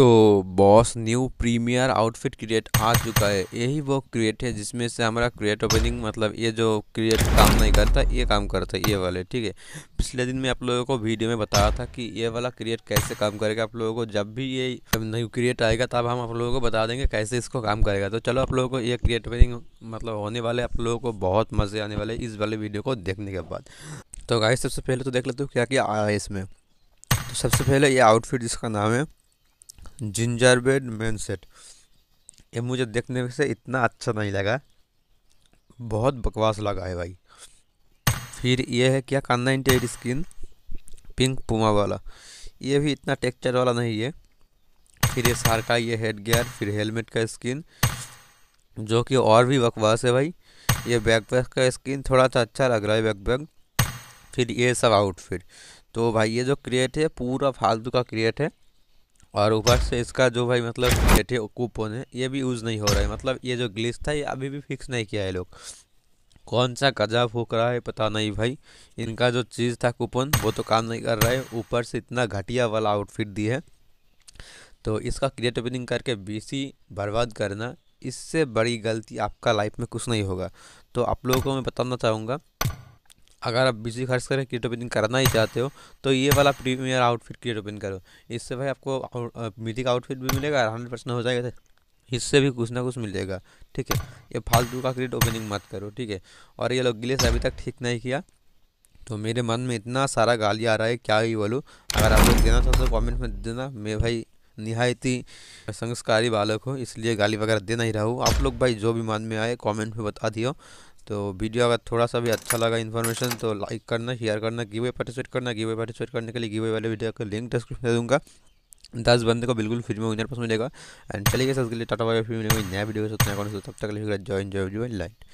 तो boss new premier outfit create आ चुका है यही वो क्रिएट है जिसमें से हमारा क्रिएट ओपनिंग मतलब ये जो क्रिएट काम नहीं करता ये काम करता है ये वाले ठीक है पिछले दिन मैं आप लोगों को वीडियो में बताया था कि ये वाला क्रिएट कैसे काम करेगा आप लोगों को जब भी ये न्यू क्रिएट आएगा तब हम आप लोगों को बता देंगे कैसे इसको काम करेगा तो चलो आप लोगों को ये क्रिएट ओपनिंग मतलब होने वाले आप लोगों को बहुत मज़े आने वाले इस वाले वीडियो को देखने के बाद तो गाय सबसे पहले तो देख लेते हो क्या क्या आया है इसमें तो सबसे पहले ये आउटफिट जिसका नाम है जिंजर ब्रेड मेन सेट ये मुझे देखने से इतना अच्छा नहीं लगा बहुत बकवास लगा है भाई फिर ये है क्या कान्ना इंटेड स्किन पिंक पुमा वाला ये भी इतना टेक्चर वाला नहीं है फिर ये सार का ये हेड गियर फिर हेलमेट का स्किन जो कि और भी बकवास है भाई ये बैकपैक का स्किन थोड़ा सा अच्छा लग रहा है बैकपैक फिर ये सब आउटफिट तो भाई ये जो क्रिएट है पूरा फालतू का क्रिएट है और ऊपर से इसका जो भाई मतलब बैठे कूपन है ये भी यूज़ नहीं हो रहा है मतलब ये जो ग्लिस था ये अभी भी फिक्स नहीं किया है लोग कौन सा कजा फूक रहा है पता नहीं भाई इनका जो चीज़ था कूपन वो तो काम नहीं कर रहा है ऊपर से इतना घटिया वाला आउटफिट दी है तो इसका क्रिएट ओपनिंग करके बीसी बर्बाद करना इससे बड़ी गलती आपका लाइफ में कुछ नहीं होगा तो आप लोगों को मैं बताना चाहूँगा अगर आप बिजली खर्च करके क्रिएट ओपनिंग करना ही चाहते हो तो ये वाला प्रीमियर आउटफिट क्रिएट ओपन करो इससे भाई आपको मिथिक आउटफिट भी मिलेगा हंड्रेड परसेंट हो जाएगा इससे भी कुछ ना कुछ मिलेगा ठीक है ये फालतू का क्रिएट ओपनिंग मत करो ठीक है और ये लोग गिलेस अभी तक ठीक नहीं किया तो मेरे मन में इतना सारा गाली आ रहा है क्या ही बोलूँ अगर आप लोग देना चाहते हो कॉमेंट में देना मैं भाई निहायती ही संस्कारी बालक हो इसलिए गाली वगैरह दे नहीं रहा हूँ आप लोग भाई जो भी मन में आए कमेंट में बता दियो तो वीडियो अगर थोड़ा सा भी अच्छा लगा इन्फॉर्मेशन तो लाइक करना शेयर करना गिवे पार्टिसिपेट करना गिवे पार्टिसिपेट करने के लिए गिवे वाले वीडियो का लिंक डिस्क्रिप्शन दे दूँगा दस बंदे को बिल्कुल फ्री में विनर पास मिलेगा एंड चलिए सर के लिए टाटा वाई फिर मिलेगा नया वीडियो तो तब तक जॉइन जॉय लाइट